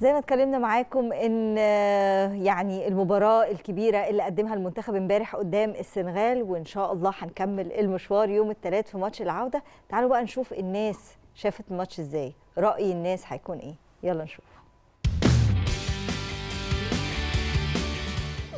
زي ما اتكلمنا معاكم ان آه، يعني المباراه الكبيره اللي قدمها المنتخب امبارح قدام السنغال وان شاء الله هنكمل المشوار يوم الثلاث في ماتش العوده تعالوا بقى نشوف الناس شافت الماتش ازاي راي الناس هيكون ايه يلا نشوف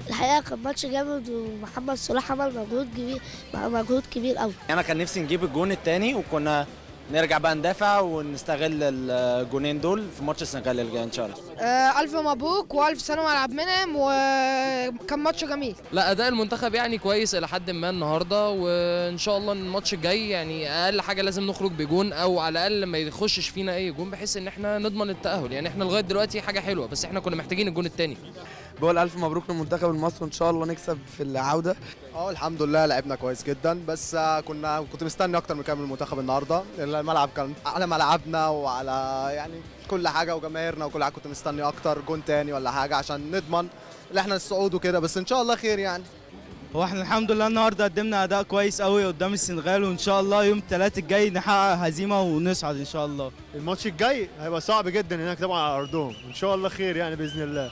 الحقيقه كان ماتش جامد ومحمد صلاح عمل مجهود كبير مجهود كبير قوي انا كان نفسي نجيب الجون الثاني وكنا نرجع بقى ندافع ونستغل الجونين دول في ماتش السنغال الجاي ان شاء الله آه، الف مبروك والف سنه ملعب منهم وكان ماتش جميل لا اداء المنتخب يعني كويس الى حد ما النهارده وان شاء الله الماتش الجاي يعني اقل حاجه لازم نخرج بجون او على الاقل ما يخشش فينا اي جون بحيث ان احنا نضمن التاهل يعني احنا لغايه دلوقتي حاجه حلوه بس احنا كنا محتاجين الجون الثاني بقول الف مبروك للمنتخب المصري وان شاء الله نكسب في العوده اه الحمد لله لعبنا كويس جدا بس آه، كنا كنت مستني اكتر من كامل المنتخب النهارده لان الملعب كان على ملعبنا وعلى يعني كل حاجه وجماهيرنا وكل حاجه كنت مستني اكتر جون تاني ولا حاجه عشان نضمن ان احنا الصعود وكده بس ان شاء الله خير يعني هو احنا الحمد لله النهارده قدمنا اداء كويس قوي قدام السنغال وان شاء الله يوم الثلاث الجاي نحقق هزيمه ونصعد ان شاء الله الماتش الجاي هيبقى صعب جدا هناك طبعا على ارضهم ان شاء الله خير يعني باذن الله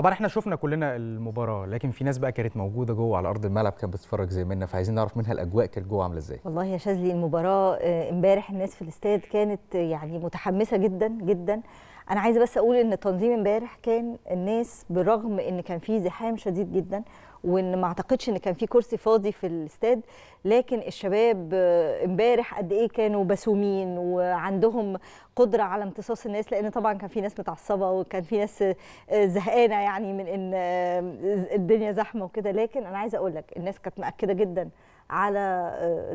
طبعا احنا شفنا كلنا المباراه لكن في ناس بقى كانت موجوده جوه على ارض الملعب كانت بتتفرج زي منا فعايزين نعرف منها الاجواء كانت جوه عامله ازاي والله يا شاذلي المباراه آه، امبارح الناس في الاستاد كانت يعني متحمسه جدا جدا انا عايزه بس اقول ان تنظيم امبارح كان الناس بالرغم ان كان في زحام شديد جدا وان ما اعتقدش ان كان في كرسي فاضي في الاستاد لكن الشباب امبارح قد ايه كانوا بسومين وعندهم قدره على امتصاص الناس لان طبعا كان في ناس متعصبه وكان في ناس زهقانه يعني من ان الدنيا زحمه وكده لكن انا عايزه اقول لك الناس كانت مأكده جدا على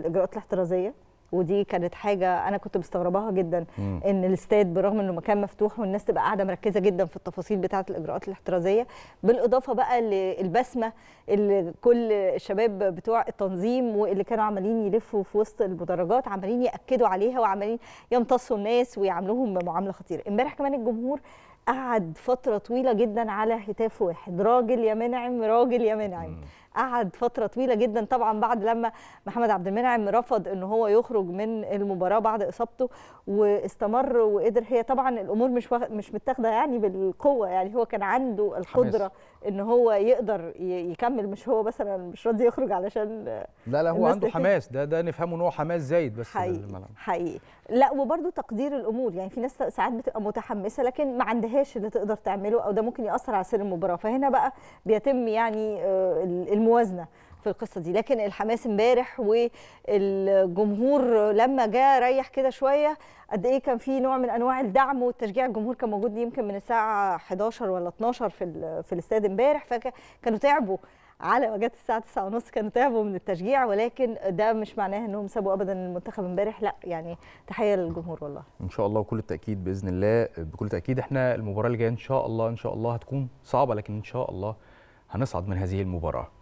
الاجراءات الاحترازيه ودي كانت حاجه انا كنت مستغرباها جدا مم. ان الاستاد برغم انه مكان مفتوح والناس تبقى قاعده مركزه جدا في التفاصيل بتاعه الاجراءات الاحترازيه بالاضافه بقى للبسمه اللي كل الشباب بتوع التنظيم واللي كانوا عمالين يلفوا في وسط المدرجات عمالين ياكدوا عليها وعمالين يمتصوا الناس ويعاملوهم معامله خطيره امبارح كمان الجمهور قعد فتره طويله جدا على هتاف واحد راجل يا منعم راجل يا منعم قعد فتره طويله جدا طبعا بعد لما محمد عبد المنعم رفض ان هو يخرج من المباراه بعد اصابته واستمر وقدر هي طبعا الامور مش مش متاخده يعني بالقوه يعني هو كان عنده القدره ان هو يقدر يكمل مش هو مثلا مش راضي يخرج علشان لا لا هو عنده حماس ده ده نفهمه ان هو حماس زايد بس حقيقي حقيقي لا وبرده تقدير الامور يعني في ناس ساعات بتبقى متحمسه لكن ما عندهاش اللي تقدر تعمله او ده ممكن ياثر على سير المباراه فهنا بقى بيتم يعني آه، الموازنه في القصه دي لكن الحماس امبارح والجمهور لما جاء ريح كده شويه قد ايه كان في نوع من انواع الدعم والتشجيع الجمهور كان موجود يمكن من الساعه 11 ولا 12 في في الاستاد امبارح فكانوا تعبوا على وجات الساعه 9 ونص كانوا تعبوا من التشجيع ولكن ده مش معناه انهم سابوا ابدا المنتخب امبارح لا يعني تحيه للجمهور والله ان شاء الله وكل التاكيد باذن الله بكل تاكيد احنا المباراه اللي جايه ان شاء الله ان شاء الله هتكون صعبه لكن ان شاء الله هنصعد من هذه المباراه